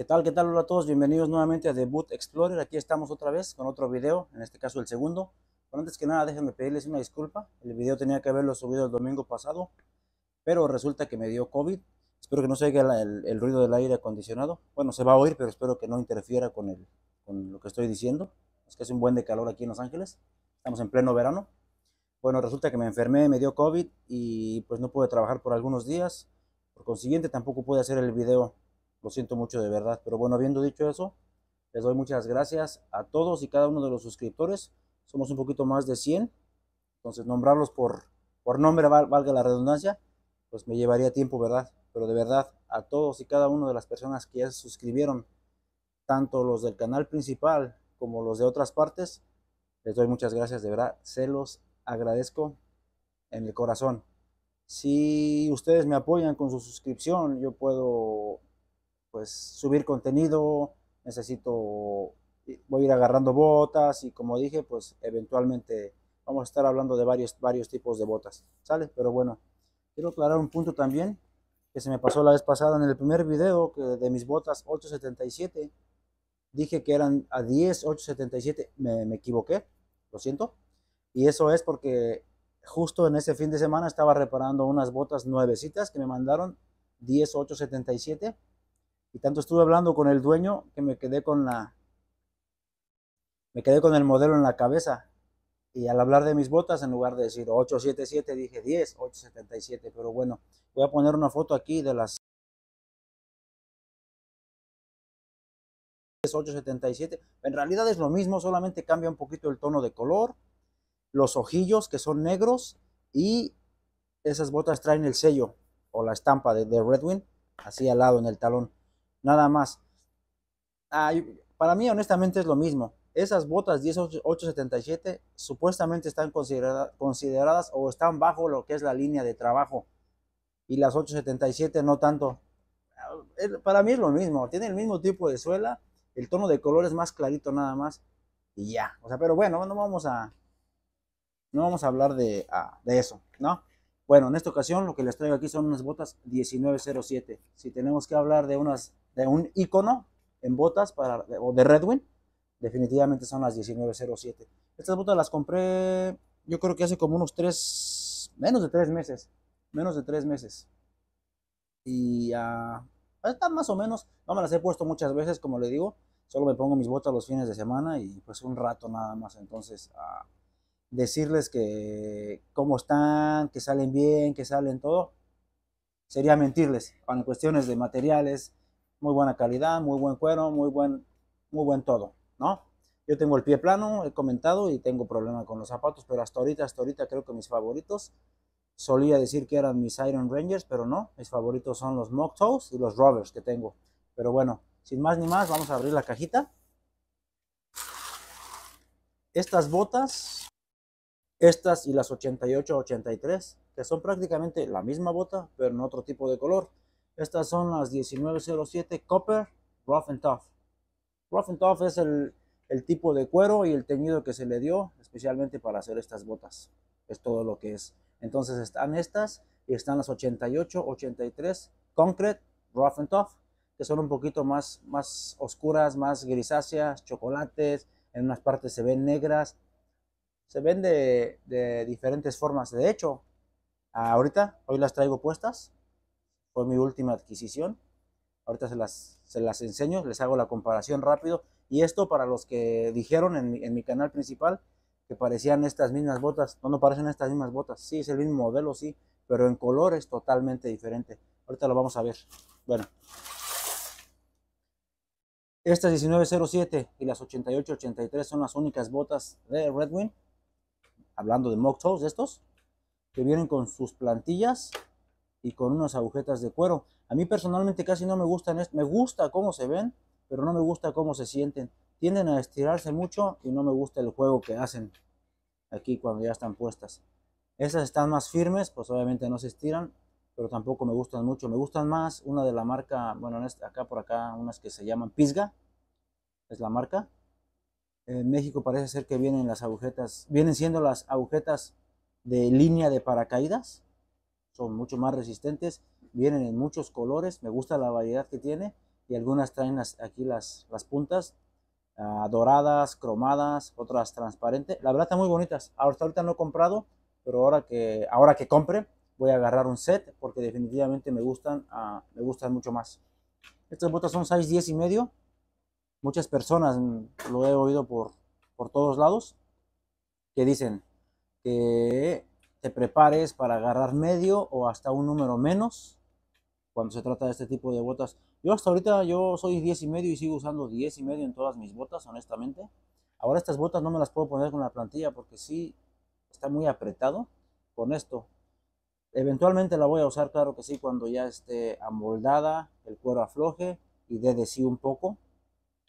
¿Qué tal? ¿Qué tal? Hola a todos, bienvenidos nuevamente a The Boot Explorer. Aquí estamos otra vez con otro video, en este caso el segundo. Pero antes que nada déjenme pedirles una disculpa, el video tenía que haberlo subido el domingo pasado, pero resulta que me dio COVID. Espero que no se oiga el, ruido del aire acondicionado. Bueno, se va a oír, pero espero que no interfiera con, con lo que estoy diciendo. Es que hace un buen de calor aquí en Los Ángeles, estamos en pleno verano. Bueno, resulta que me enfermé, me dio COVID y pues no pude trabajar por algunos días. Por consiguiente tampoco pude hacer el video lo siento mucho de verdad. Pero bueno, habiendo dicho eso, les doy muchas gracias a todos y cada uno de los suscriptores. Somos un poquito más de 100. Entonces, nombrarlos por, por nombre, valga la redundancia, pues me llevaría tiempo, ¿verdad? Pero de verdad, a todos y cada uno de las personas que ya se suscribieron, tanto los del canal principal como los de otras partes, les doy muchas gracias, de verdad, se los agradezco en el corazón. Si ustedes me apoyan con su suscripción, yo puedo pues subir contenido, necesito, eh, voy a ir agarrando botas y como dije, pues eventualmente vamos a estar hablando de varios, varios tipos de botas, ¿sale? Pero bueno, quiero aclarar un punto también que se me pasó la vez pasada en el primer video que de mis botas 877, dije que eran a 10, 877, me, me equivoqué, lo siento. Y eso es porque justo en ese fin de semana estaba reparando unas botas nuevecitas que me mandaron 10877 y tanto estuve hablando con el dueño que me quedé con la... Me quedé con el modelo en la cabeza. Y al hablar de mis botas, en lugar de decir 877, dije 10, 877. Pero bueno, voy a poner una foto aquí de las 877. En realidad es lo mismo, solamente cambia un poquito el tono de color. Los ojillos que son negros y esas botas traen el sello o la estampa de, Red Wing así al lado en el talón nada más. para mí, honestamente, es lo mismo. Esas botas 1877 supuestamente están consideradas o están bajo lo que es la línea de trabajo. Y las 877 no tanto. Para mí es lo mismo. Tiene el mismo tipo de suela. El tono de color es más clarito nada más. Y ya. O sea, pero bueno, no vamos a, no vamos a hablar de, ah, de eso, ¿no? Bueno, en esta ocasión lo que les traigo aquí son unas botas 1907. Si tenemos que hablar de unas de un icono en botas para, o de Red Wing, definitivamente son las 1907. Estas botas las compré, yo creo que hace como unos tres, menos de tres meses, menos de tres meses. Y ah, están más o menos, no me las he puesto muchas veces, como le digo, solo me pongo mis botas los fines de semana y pues un rato nada más. Entonces, ah, decirles que cómo están, que salen bien, que salen todo, sería mentirles en cuestiones de materiales, muy buena calidad, muy buen cuero, muy buen, muy buen todo, ¿no? Yo tengo el pie plano, he comentado, y tengo problema con los zapatos, pero hasta ahorita, hasta ahorita creo que mis favoritos, solía decir que eran mis Iron Rangers, pero no, mis favoritos son los Mock Toes y los Rovers que tengo. Pero bueno, sin más ni más, vamos a abrir la cajita. Estas botas, estas y las 88-83, que son prácticamente la misma bota, pero en otro tipo de color. Estas son las 1907 Copper Rough and Tough. Rough and Tough es el, tipo de cuero y el teñido que se le dio especialmente para hacer estas botas. Es todo lo que es. Entonces están estas y están las 88, 83 Concrete Rough and Tough, que son un poquito más, más oscuras, más grisáceas, chocolates, en unas partes se ven negras, se ven de, de diferentes formas. De hecho, ahorita, hoy las traigo puestas, fue mi última adquisición. Ahorita se las, enseño, les hago la comparación rápido. Y esto para los que dijeron en mi, canal principal que parecían estas mismas botas. No, no parecen estas mismas botas. Sí, es el mismo modelo, sí, pero en color es totalmente diferente. Ahorita lo vamos a ver. Bueno. Estas 1907 y las 8883 son las únicas botas de Red Wing. Hablando de mock toes, estos. Que vienen con sus plantillas y con unas agujetas de cuero. A mí personalmente casi no me gustan, me gusta cómo se ven, pero no me gusta cómo se sienten. Tienden a estirarse mucho y no me gusta el juego que hacen aquí cuando ya están puestas. Esas están más firmes, pues obviamente no se estiran, pero tampoco me gustan mucho. Me gustan más una de la marca, bueno, este, acá por acá, unas que se llaman Pisga, es la marca. En México parece ser que vienen las agujetas, vienen siendo las agujetas de línea de paracaídas, son mucho más resistentes, vienen en muchos colores, me gusta la variedad que tiene y algunas traen aquí las, las puntas ah, doradas, cromadas, otras transparentes, la verdad están muy bonitas, hasta ahorita no he comprado, pero ahora que, ahora que compre voy a agarrar un set porque definitivamente me gustan, ah, me gustan mucho más. Estas botas son 6, 10 y medio, muchas personas lo he oído por, por todos lados que dicen que te prepares para agarrar medio o hasta un número menos cuando se trata de este tipo de botas. Yo hasta ahorita yo soy 10 y medio y sigo usando 10 y medio en todas mis botas, honestamente. Ahora estas botas no me las puedo poner con la plantilla porque sí está muy apretado con esto. Eventualmente la voy a usar, claro que sí, cuando ya esté amoldada, el cuero afloje y dé de sí un poco.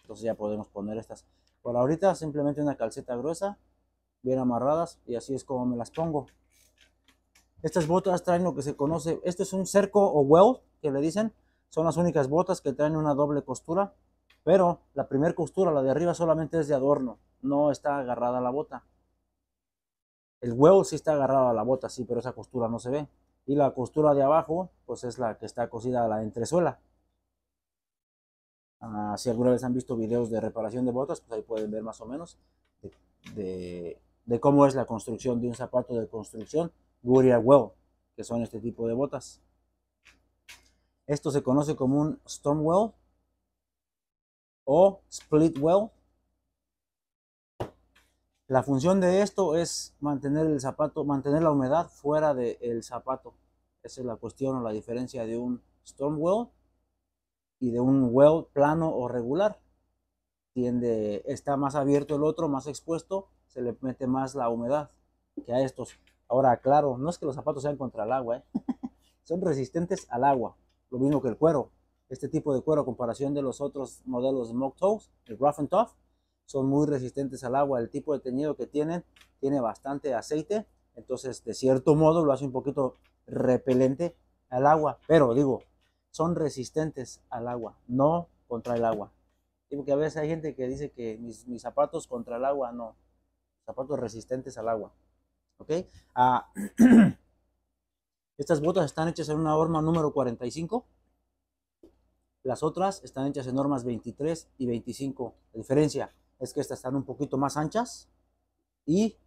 Entonces ya podemos poner estas. Por ahorita simplemente una calceta gruesa, bien amarradas y así es como me las pongo. Estas botas traen lo que se conoce, este es un cerco o weld que le dicen, son las únicas botas que traen una doble costura, pero la primera costura, la de arriba, solamente es de adorno, no está agarrada a la bota. El weld sí está agarrado a la bota, sí, pero esa costura no se ve. Y la costura de abajo, pues es la que está cosida a la entresuela. Ah, si alguna vez han visto videos de reparación de botas, pues ahí pueden ver más o menos de cómo es la construcción de un zapato de construcción Guria Well, que son este tipo de botas. Esto se conoce como un Storm Well o Split Well. La función de esto es mantener el zapato, mantener la humedad fuera del zapato. Esa es la cuestión o la diferencia de un storm well y de un well plano o regular. Tiende, está más abierto el otro, más expuesto, se le mete más la humedad que a estos. Ahora, claro, no es que los zapatos sean contra el agua, ¿eh? son resistentes al agua, lo mismo que el cuero. Este tipo de cuero, a comparación de los otros modelos de Mock Toes, el Rough and Tough, son muy resistentes al agua. El tipo de teñido que tienen tiene bastante aceite, entonces de cierto modo lo hace un poquito repelente al agua, pero digo, son resistentes al agua, no contra el agua. Digo que a veces hay gente que dice que mis zapatos contra el agua, no, zapatos resistentes al agua. Ah, estas botas están hechas en una horma número 45. Las otras están hechas en normas 23 y 25. La diferencia es que estas están un poquito más anchas y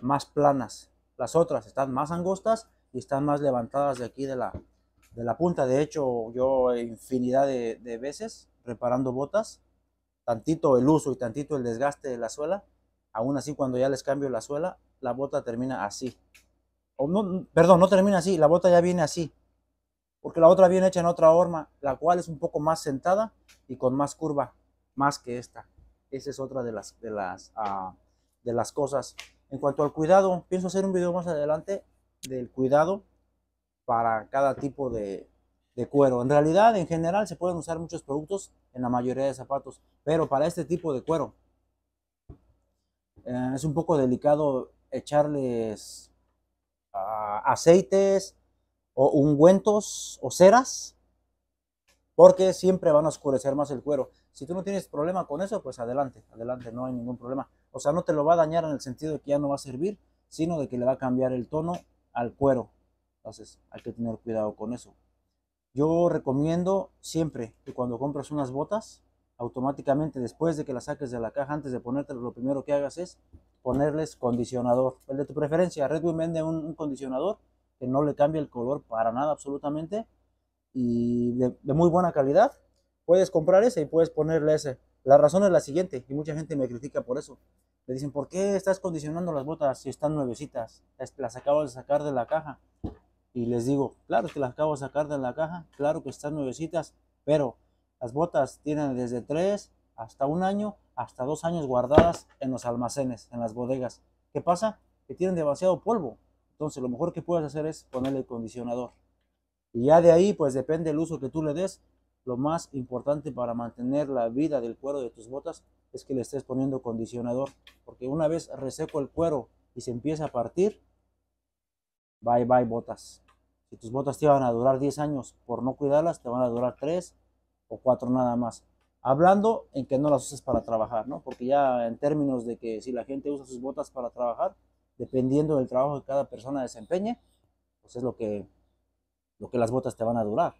más planas. Las otras están más angostas y están más levantadas de aquí de la, de la punta. De hecho, yo infinidad de veces reparando botas, tantito el uso y tantito el desgaste de la suela, Aún así, cuando ya les cambio la suela, la bota termina así. perdón, no termina así, la bota ya viene así. Porque la otra viene hecha en otra horma, la cual es un poco más sentada y con más curva, más que esta. Esa es otra de las, de las, ah, de las cosas. En cuanto al cuidado, pienso hacer un video más adelante del cuidado para cada tipo de cuero. En realidad, en general, se pueden usar muchos productos en la mayoría de zapatos, pero para este tipo de cuero, eh, es un poco delicado echarles ah, aceites o ungüentos o ceras porque siempre van a oscurecer más el cuero. Si tú no tienes problema con eso, pues adelante, adelante, no hay ningún problema. O sea, no te lo va a dañar en el sentido de que ya no va a servir, sino de que le va a cambiar el tono al cuero. Entonces, hay que tener cuidado con eso. Yo recomiendo siempre que cuando compras unas botas, automáticamente después de que la saques de la caja, antes de ponértelo, lo primero que hagas es ponerles condicionador. El de tu preferencia, Redwood vende un, condicionador que no le cambia el color para nada absolutamente y de, muy buena calidad. Puedes comprar ese y puedes ponerle ese. La razón es la siguiente, y mucha gente me critica por eso. Me dicen, ¿por qué estás condicionando las botas si están nuevecitas? Las acabo de sacar de la caja. Y les digo, claro que las acabo de sacar de la caja, claro que están nuevecitas, pero las botas tienen desde tres hasta un año, hasta dos años guardadas en los almacenes, en las bodegas. ¿Qué pasa? Que tienen demasiado polvo. Entonces lo mejor que puedes hacer es ponerle el condicionador. Y ya de ahí, pues depende el uso que tú le des. Lo más importante para mantener la vida del cuero de tus botas es que le estés poniendo condicionador. Porque una vez reseco el cuero y se empieza a partir, bye bye botas. Si tus botas te van a durar 10 años por no cuidarlas, te van a durar 3, o cuatro nada más. Hablando en que no las uses para trabajar, ¿no? Porque ya en términos de que si la gente usa sus botas para trabajar, dependiendo del trabajo que cada persona desempeñe, pues es lo que, lo que las botas te van a durar.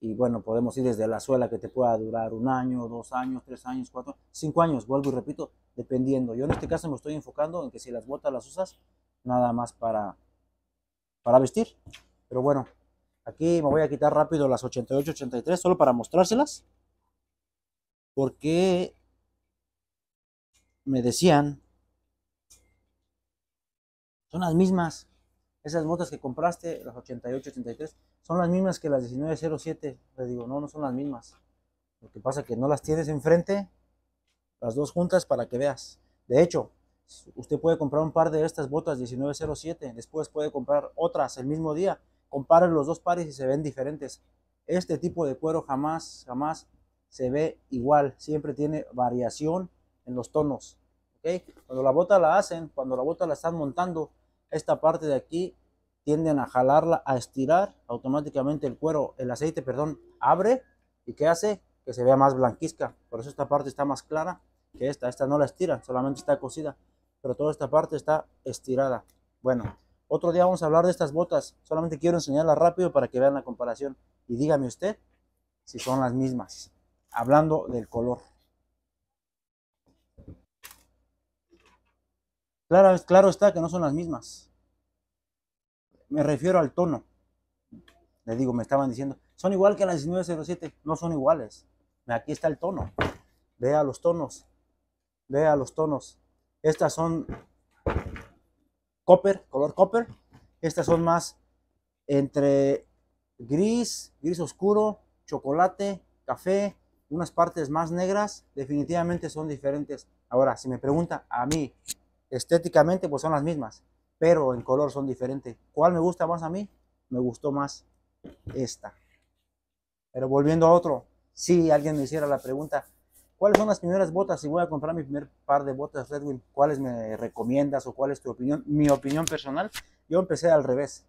Y bueno, podemos ir desde la suela que te pueda durar un año, dos años, tres años, cuatro, cinco años, vuelvo y repito, dependiendo. Yo en este caso me estoy enfocando en que si las botas las usas nada más para, para vestir. Pero bueno, Aquí me voy a quitar rápido las 88, 83, solo para mostrárselas. Porque me decían, son las mismas. Esas botas que compraste, las 88, son las mismas que las 1907. Le digo, no, no son las mismas. Lo que pasa es que no las tienes enfrente, las dos juntas para que veas. De hecho, usted puede comprar un par de estas botas 1907, después puede comprar otras el mismo día Comparen los dos pares y se ven diferentes. Este tipo de cuero jamás, jamás se ve igual. Siempre tiene variación en los tonos. Cuando la bota la hacen, cuando la bota la están montando, esta parte de aquí tienden a jalarla, a estirar automáticamente el cuero, el aceite, perdón, abre y ¿qué hace? Que se vea más blanquizca. Por eso esta parte está más clara que esta. Esta no la estira solamente está cosida. Pero toda esta parte está estirada. Bueno, otro día vamos a hablar de estas botas. Solamente quiero enseñarlas rápido para que vean la comparación. Y dígame usted si son las mismas. Hablando del color. Claro, claro está que no son las mismas. Me refiero al tono. Le digo, me estaban diciendo, son igual que las 1907. No son iguales. Aquí está el tono. Vea los tonos. Vea los tonos. Estas son copper, color copper. Estas son más entre gris, gris oscuro, chocolate, café, unas partes más negras, definitivamente son diferentes. Ahora, si me pregunta a mí, estéticamente pues son las mismas, pero en color son diferentes. ¿Cuál me gusta más a mí? Me gustó más esta. Pero volviendo a otro, si alguien me hiciera la pregunta, ¿Cuáles son las primeras botas? Si voy a comprar mi primer par de botas Redwing, ¿cuáles me recomiendas o cuál es tu opinión? Mi opinión personal, yo empecé al revés.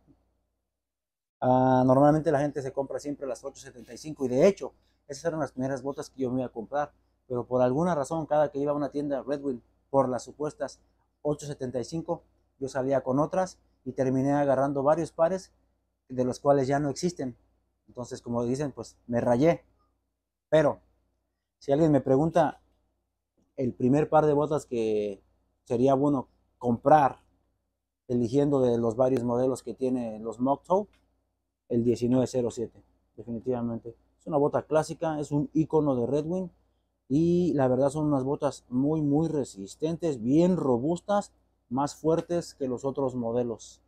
Ah, normalmente la gente se compra siempre las 8.75 y de hecho, esas eran las primeras botas que yo me iba a comprar. Pero por alguna razón, cada que iba a una tienda Redwing por las supuestas 8.75, yo salía con otras y terminé agarrando varios pares de los cuales ya no existen. Entonces, como dicen, pues me rayé. Pero si alguien me pregunta el primer par de botas que sería bueno comprar, eligiendo de los varios modelos que tiene los Moctow, el 1907, definitivamente. Es una bota clásica, es un icono de Red Wing y la verdad son unas botas muy, muy resistentes, bien robustas, más fuertes que los otros modelos.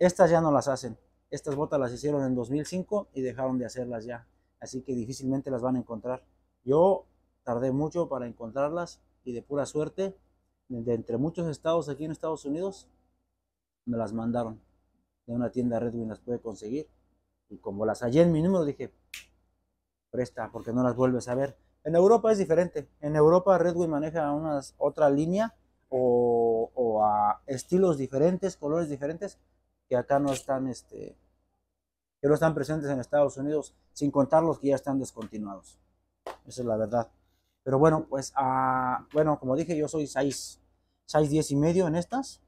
Estas ya no las hacen. Estas botas las hicieron en 2005 y dejaron de hacerlas ya. Así que difícilmente las van a encontrar. Yo tardé mucho para encontrarlas y de pura suerte, de entre muchos estados aquí en Estados Unidos, me las mandaron. De una tienda Redwin las pude conseguir. Y como las hallé en mi número, dije, presta, porque no las vuelves a ver. En Europa es diferente. En Europa Redwin maneja unas, otra línea o, a estilos diferentes, colores diferentes, que acá no están, este, que no están presentes en Estados Unidos, sin contar los que ya están descontinuados. Esa es la verdad. Pero bueno, pues, ah, bueno, como dije, yo soy 6, 6, 10 y medio en estas.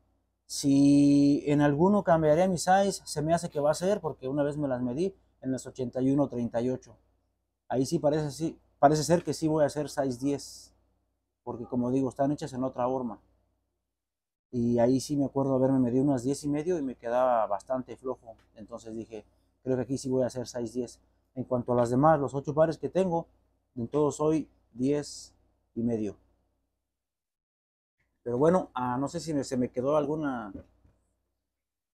Si en alguno cambiaría mi size, se me hace que va a ser, porque una vez me las medí en las 81, 38. Ahí sí parece, sí, parece ser que sí voy a hacer size 10. Porque como digo, están hechas en otra forma. Y ahí sí me acuerdo haberme medido unas 10 y medio y me quedaba bastante flojo. Entonces dije, creo que aquí sí voy a hacer size 10. En cuanto a las demás, los 8 pares que tengo, en todos hoy, 10 y medio. Pero bueno, ah, no sé si se me quedó alguna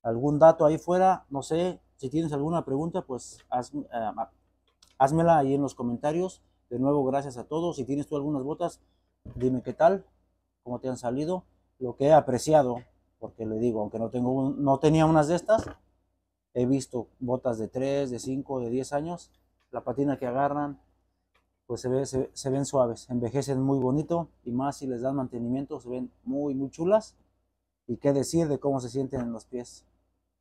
algún dato ahí fuera, no sé, si tienes alguna pregunta, pues ah, házmela ahí en los comentarios. De nuevo, gracias a todos. Si tienes tú algunas botas, dime qué tal, cómo te han salido, lo que he apreciado, porque le digo, aunque no, tengo no tenía unas de estas, he visto botas de 3, de 5, de 10 años, la patina que agarran, pues se, ven suaves, envejecen muy bonito y más si les dan mantenimiento, se ven muy, muy chulas. Y qué decir de cómo se sienten en los pies,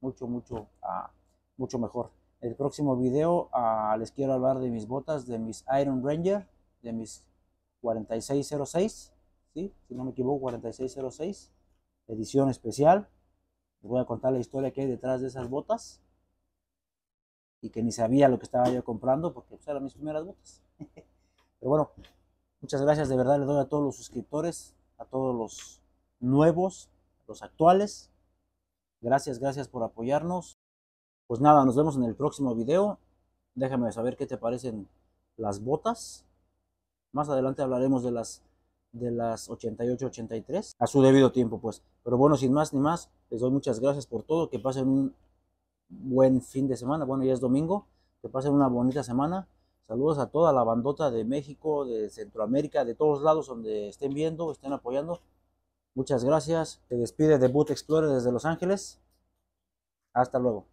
mucho, mucho, ah, mucho mejor. El próximo video ah, les quiero hablar de mis botas, de mis Iron Ranger, de mis 4606, si no me equivoco, 4606, edición especial. Les voy a contar la historia que hay detrás de esas botas y que ni sabía lo que estaba yo comprando porque pues, eran mis primeras botas. Pero bueno, muchas gracias de verdad, le doy a todos los suscriptores, a todos los nuevos, los actuales. Gracias, gracias por apoyarnos. Pues nada, nos vemos en el próximo video. Déjame saber qué te parecen las botas. Más adelante hablaremos de las de las 88-83 a su debido tiempo, pues. Pero bueno, sin más ni más, les doy muchas gracias por todo. Que pasen un buen fin de semana. Bueno, ya es domingo. Que pasen una bonita semana. Saludos a toda la bandota de México, de Centroamérica, de todos lados donde estén viendo, estén apoyando. Muchas gracias. Te despide de Boot Explorer desde Los Ángeles. Hasta luego.